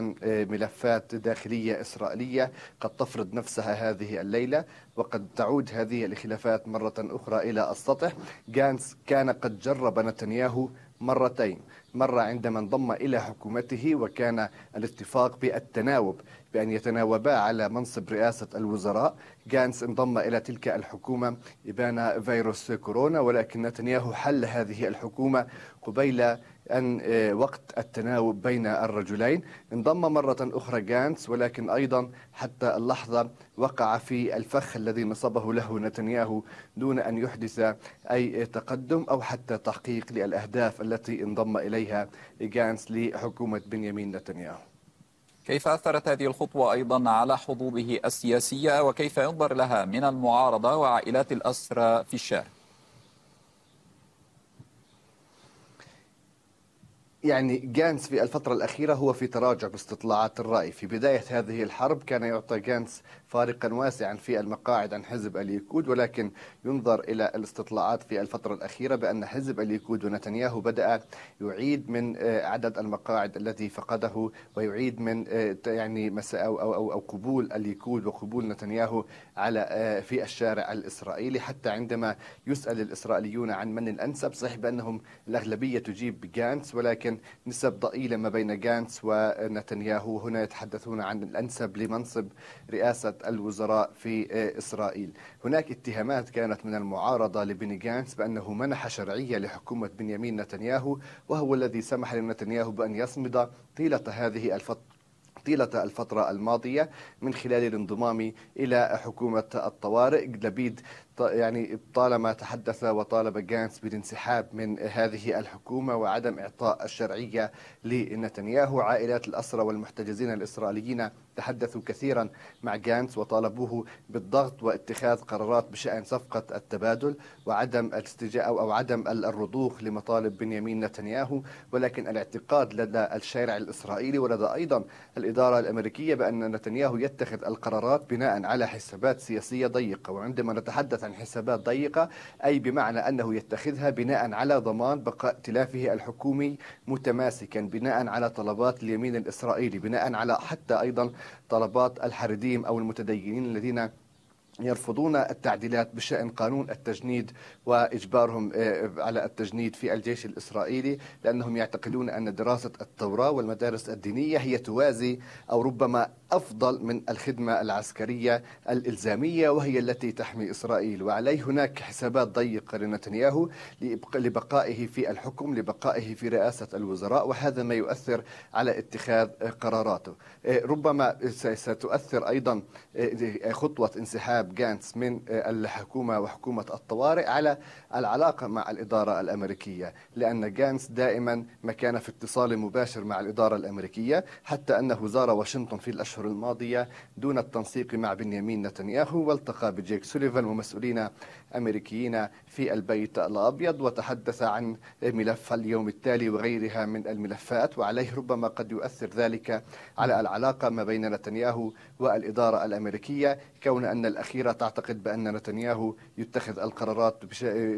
آه، ملفات داخلية إسرائيلية قد تفرض نفسها هذه الليلة وقد تعود هذه الخلافات مرة أخرى إلى السطح جانس كان قد جرب نتنياهو مرتين مرة عندما انضم إلى حكومته وكان الاتفاق بالتناوب بأن يتناوبا على منصب رئاسة الوزراء جانس انضم إلى تلك الحكومة إبان فيروس كورونا ولكن نتنياهو حل هذه الحكومة قبيل أن آه، وقت التناوب بين الرجلين انضم مرة أخرى جانس ولكن أيضا حتى اللحظة وقع في الفخ الذي نصبه له نتنياهو دون أن يحدث أي تقدم أو حتى تحقيق للأهداف التي انضم إليها عليها جانس لحكومة بنيامين نتنياهو كيف أثرت هذه الخطوة أيضا على حظوظه السياسية وكيف ينظر لها من المعارضة وعائلات الأسرى في الشارع يعني جانس في الفترة الأخيرة هو في تراجع باستطلاعات الرأي في بداية هذه الحرب كان يعطى جانس فارقا واسعا في المقاعد عن حزب اليكود ولكن ينظر إلى الاستطلاعات في الفترة الأخيرة بأن حزب اليكود ونتنياهو بدأ يعيد من آه، عدد المقاعد الذي فقده ويعيد من آه، يعني مساء أو, أو, أو قبول اليكود وقبول نتنياهو على آه، في الشارع الإسرائيلي حتى عندما يسأل الإسرائيليون عن من الأنسب صحيح بأنهم الأغلبية تجيب جانس ولكن ولكن نسب ضئيلة ما بين جانتس ونتنياهو هنا يتحدثون عن الأنسب لمنصب رئاسة الوزراء في إسرائيل هناك اتهامات كانت من المعارضة لبني جانتس بأنه منح شرعية لحكومة بنيامين نتنياهو وهو الذي سمح لنتنياهو بأن يصمد طيلة هذه الفترة طيلة الفترة الماضية من خلال الانضمام إلى حكومة الطوارئ لبيد يعني طالما تحدث وطالب جانس بالانسحاب من هذه الحكومة وعدم إعطاء الشرعية لنتنياهو عائلات الأسرى والمحتجزين الإسرائيليين تحدثوا كثيرا مع جانس وطالبوه بالضغط واتخاذ قرارات بشأن صفقة التبادل وعدم الاستجابه أو عدم الرضوخ لمطالب بنيامين نتنياهو ولكن الاعتقاد لدى الشارع الإسرائيلي ولدى أيضا الإدارة الأمريكية بأن نتنياهو يتخذ القرارات بناء على حسابات سياسية ضيقة وعندما نتحدث عن حسابات ضيقة أي بمعنى أنه يتخذها بناء على ضمان بقاء ائتلافه الحكومي متماسكا بناء على طلبات اليمين الإسرائيلي بناء على حتى أيضا طلبات الحرديم أو المتدينين الذين يرفضون التعديلات بشأن قانون التجنيد وإجبارهم آه، على التجنيد في الجيش الإسرائيلي لأنهم يعتقدون أن دراسة التوراة والمدارس الدينية هي توازي أو ربما أفضل من الخدمة العسكرية الإلزامية وهي التي تحمي إسرائيل وعليه هناك حسابات ضيقة لنتنياهو لبقائه في الحكم لبقائه في رئاسة الوزراء وهذا ما يؤثر على اتخاذ قراراته آه، ربما ستؤثر أيضا آه، خطوة انسحاب حساب جانس من الحكومة وحكومة الطوارئ على العلاقة مع الإدارة الأمريكية لأن جانس دائما ما كان في اتصال مباشر مع الإدارة الأمريكية حتى أنه زار واشنطن في الأشهر الماضية دون التنسيق مع بنيامين نتنياهو والتقى بجيك سوليفان ومسؤولين أمريكيين في البيت الأبيض وتحدث عن ملف اليوم التالي وغيرها من الملفات وعليه ربما قد يؤثر ذلك على العلاقة ما بين نتنياهو والإدارة الأمريكية كون أن الأخير الأخيرة تعتقد بأن نتنياهو يتخذ القرارات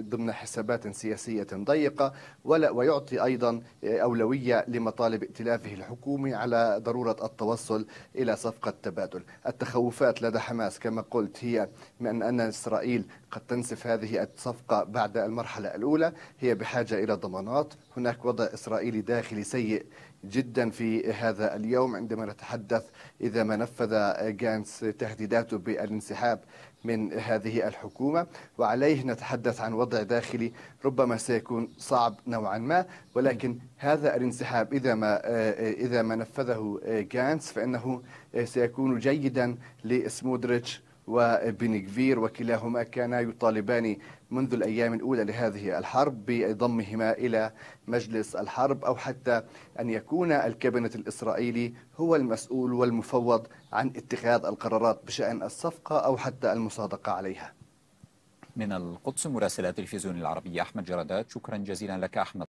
ضمن حسابات سياسية ضيقة ولا ويعطي أيضا أولوية لمطالب ائتلافه الحكومي على ضرورة التوصل إلى صفقة تبادل التخوفات لدى حماس كما قلت هي من أن إسرائيل قد تنسف هذه الصفقة بعد المرحلة الأولى هي بحاجة إلى ضمانات هناك وضع إسرائيلي داخلي سيء جدا في هذا اليوم عندما نتحدث إذا ما نفذ جانس تهديداته بالانسحاب من هذه الحكومة وعليه نتحدث عن وضع داخلي ربما سيكون صعب نوعا ما ولكن هذا الانسحاب إذا ما آه، إذا ما نفذه آه، جانس فإنه آه، سيكون جيدا لسمودريتش وبنكفير وكلاهما كانا يطالبان منذ الأيام الأولى لهذه الحرب بضمهما إلى مجلس الحرب أو حتى أن يكون الكابينت الإسرائيلي هو المسؤول والمفوض عن اتخاذ القرارات بشأن الصفقة أو حتى المصادقة عليها من القدس مراسل التلفزيون العربي أحمد جرادات شكرا جزيلا لك أحمد